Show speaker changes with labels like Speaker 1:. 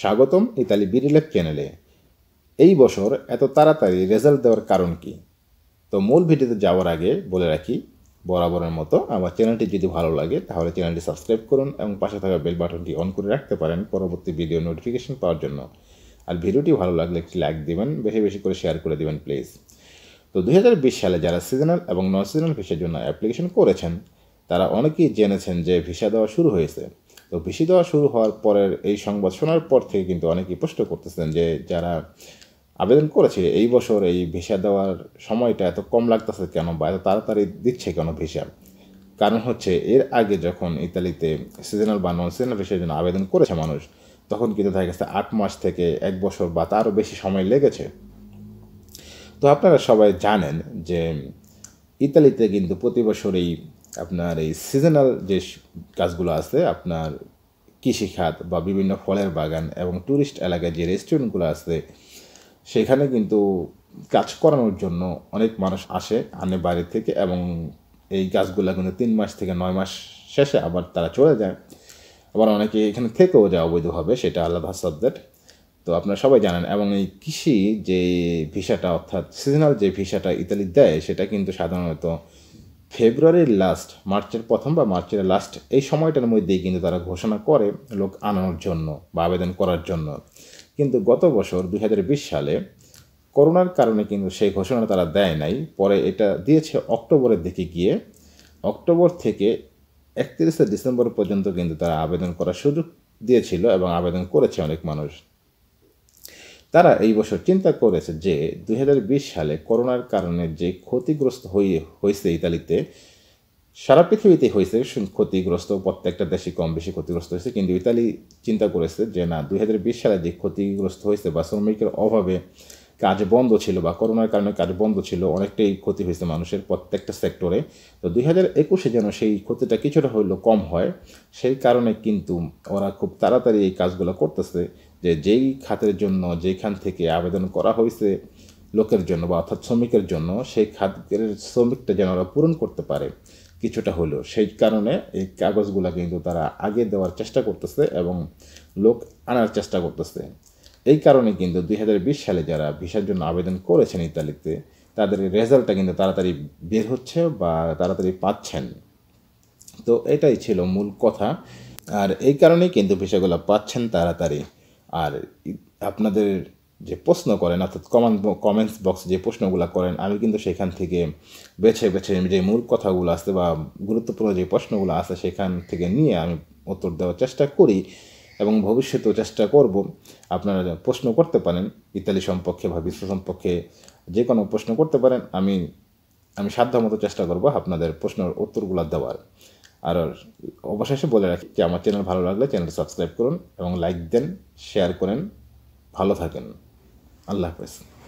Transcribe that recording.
Speaker 1: স্বাগতম ইতালি বিরিলেফ চ্যানেলে এই বছর এত তাড়াতাড়ি রেজাল্ট দেওয়ার কারণ কি তো মূল ভিডিওতে যাওয়ার আগে বলে রাখি বরাবরের মতো আমার চ্যানেলটি যদি ভালো লাগে তাহলে চ্যানেলটি সাবস্ক্রাইব করুন এবং পাশে থাকা বেল বাটনটি অন করে রাখতে পারেন পরবর্তী ভিডিও নোটিফিকেশন পাওয়ার জন্য আর ভিডিওটি ভালো লাগলে একটি লাইক দেবেন বেশি বেশি করে শেয়ার করে দেবেন প্লিজ তো দুই সালে যারা সিজনাল এবং নন সিজনাল ভিসার জন্য অ্যাপ্লিকেশন করেছেন তারা অনেকেই জেনেছেন যে ভিসা দেওয়া শুরু হয়েছে তো বেশি দেওয়া শুরু হওয়ার পরের এই সংবাদ শোনার পর থেকে কিন্তু অনেকেই প্রশ্ন করতেছেন যে যারা আবেদন করেছে এই বছর এই ভিসা দেওয়ার সময়টা এত কম লাগতেছে কেন বা এত তাড়াতাড়ি দিচ্ছে কেন ভিসা কারণ হচ্ছে এর আগে যখন ইতালিতে সিজনাল বা নন সিজনাল ভিসার জন্য আবেদন করেছে মানুষ তখন কিন্তু দেখা গেছে আট মাস থেকে এক বছর বা তারও বেশি সময় লেগেছে তো আপনারা সবাই জানেন যে ইতালিতে কিন্তু প্রতি এই আপনার এই সিজনাল যে কাজগুলো আছে আপনার কৃষিখাত বা বিভিন্ন ফলের বাগান এবং ট্যুরিস্ট এলাকায় যে রেস্টুরেন্টগুলো আছে সেখানে কিন্তু কাজ করানোর জন্য অনেক মানুষ আসে আনে বাইরে থেকে এবং এই গাছগুলো কিন্তু তিন মাস থেকে নয় মাস শেষে আবার তারা চলে যায় আবার অনেকে এখানে থেকেও যায় অবৈধভাবে সেটা আলাদা সাবজেক্ট তো আপনারা সবাই জানেন এবং এই কৃষি যে ভিসাটা অর্থাৎ সিজনাল যে ভিসাটা ইতালি দেয় সেটা কিন্তু সাধারণত ফেব্রুয়ারির লাস্ট মার্চের প্রথম বা মার্চের লাস্ট এই সময়টার মধ্যেই কিন্তু তারা ঘোষণা করে লোক আনানোর জন্য বা আবেদন করার জন্য কিন্তু গত বছর দুই সালে করোনার কারণে কিন্তু সেই ঘোষণা তারা দেয় নাই পরে এটা দিয়েছে অক্টোবরের দিকে গিয়ে অক্টোবর থেকে একত্রিশে ডিসেম্বর পর্যন্ত কিন্তু তারা আবেদন করার সুযোগ দিয়েছিল এবং আবেদন করেছে অনেক মানুষ তারা এই বছর চিন্তা করেছে যে দুই সালে করোনার কারণে যে ক্ষতিগ্রস্ত হয়ে হয়েছে ইতালিতে সারা পৃথিবীতে হয়েছে ক্ষতিগ্রস্ত প্রত্যেকটা দেশে কম বেশি ক্ষতিগ্রস্ত হয়েছে কিন্তু ইতালি চিন্তা করেছে যে না দুই সালে যে ক্ষতিগ্রস্ত হয়েছে বা শ্রমিকের অভাবে কাজ বন্ধ ছিল বা করোনার কারণে কাজ বন্ধ ছিল অনেকটাই ক্ষতি হয়েছে মানুষের প্রত্যেকটা সেক্টরে তো দুই হাজার একুশে যেন সেই ক্ষতিটা কিছুটা হইলো কম হয় সেই কারণে কিন্তু ওরা খুব তাড়াতাড়ি এই কাজগুলো করতেছে যে যেই খাতের জন্য যেখান থেকে আবেদন করা হয়েছে লোকের জন্য বা অর্থাৎ শ্রমিকের জন্য সেই খাতের শ্রমিকটা যেন ওরা পূরণ করতে পারে কিছুটা হলেও সেই কারণে এই কাগজগুলো কিন্তু তারা আগে দেওয়ার চেষ্টা করতেছে এবং লোক আনার চেষ্টা করতেছে এই কারণে কিন্তু দুই সালে যারা ভিসার জন্য আবেদন করেছেন ইতালিতে তাদের রেজাল্টটা কিন্তু তাড়াতাড়ি বের হচ্ছে বা তাড়াতাড়ি পাচ্ছেন তো এটাই ছিল মূল কথা আর এই কারণেই কিন্তু ভিসাগুলো পাচ্ছেন তাড়াতাড়ি আর আপনাদের যে প্রশ্ন করেন অর্থাৎ কমেন্ট কমেন্টস বক্সে যে প্রশ্নগুলো করেন আমি কিন্তু সেখান থেকে বেছে বেছে যে মূল কথাগুলো আসে বা গুরুত্বপূর্ণ যে প্রশ্নগুলো আসে সেখান থেকে নিয়ে আমি উত্তর দেওয়ার চেষ্টা করি এবং ভবিষ্যতেও চেষ্টা করব আপনারা প্রশ্ন করতে পারেন ইতালি সম্পর্কে বা বিশ্ব সম্পর্কে যে কোনো প্রশ্ন করতে পারেন আমি আমি সাধ্যমতো চেষ্টা করব আপনাদের প্রশ্নের উত্তরগুলো দেওয়ার আর অবশেষে বলে রাখি যে আমার চ্যানেল ভালো লাগলে চ্যানেলটা সাবস্ক্রাইব করুন এবং লাইক দেন শেয়ার করেন ভালো থাকেন আল্লাহ হাফেজ